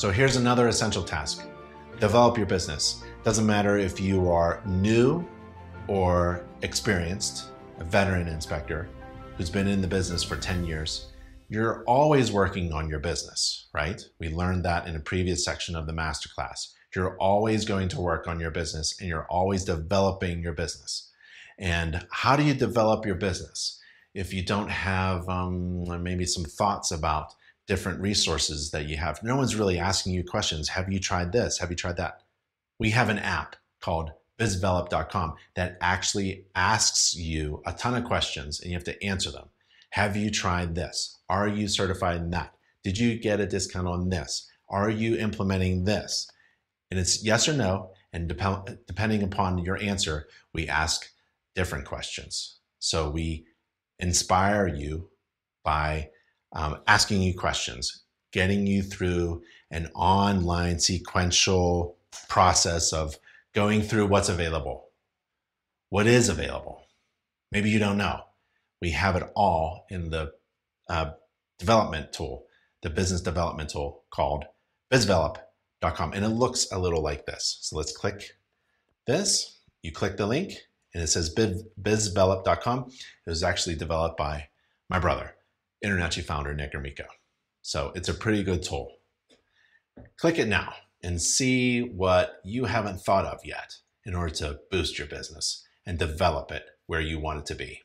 So here's another essential task develop your business. Doesn't matter if you are new or experienced, a veteran inspector who's been in the business for 10 years, you're always working on your business, right? We learned that in a previous section of the masterclass. You're always going to work on your business and you're always developing your business. And how do you develop your business? If you don't have um, maybe some thoughts about different resources that you have. No one's really asking you questions. Have you tried this? Have you tried that? We have an app called Bizdevelop.com that actually asks you a ton of questions and you have to answer them. Have you tried this? Are you certified in that? Did you get a discount on this? Are you implementing this? And it's yes or no. And dep- depending upon your answer, we ask different questions. So we inspire you by um, asking you questions, getting you through an online sequential process of going through what's available. What is available? Maybe you don't know. We have it all in the uh, development tool, the business development tool called bizdevelop.com, And it looks a little like this. So let's click this. You click the link and it says bizvelop.com. It was actually developed by my brother. InterNACHI founder Nick Amico. So it's a pretty good tool. Click it now and see what you haven't thought of yet in order to boost your business and develop it where you want it to be.